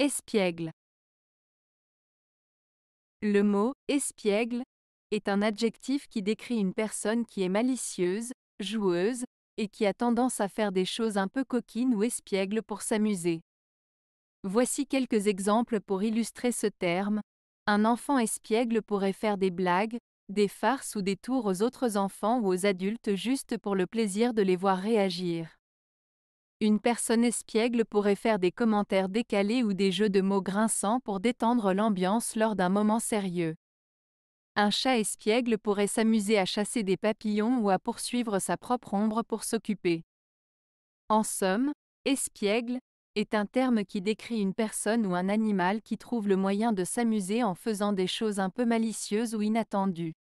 Espiègle. Le mot espiègle est un adjectif qui décrit une personne qui est malicieuse, joueuse, et qui a tendance à faire des choses un peu coquines ou espiègles pour s'amuser. Voici quelques exemples pour illustrer ce terme. Un enfant espiègle pourrait faire des blagues, des farces ou des tours aux autres enfants ou aux adultes juste pour le plaisir de les voir réagir. Une personne espiègle pourrait faire des commentaires décalés ou des jeux de mots grinçants pour détendre l'ambiance lors d'un moment sérieux. Un chat espiègle pourrait s'amuser à chasser des papillons ou à poursuivre sa propre ombre pour s'occuper. En somme, espiègle est un terme qui décrit une personne ou un animal qui trouve le moyen de s'amuser en faisant des choses un peu malicieuses ou inattendues.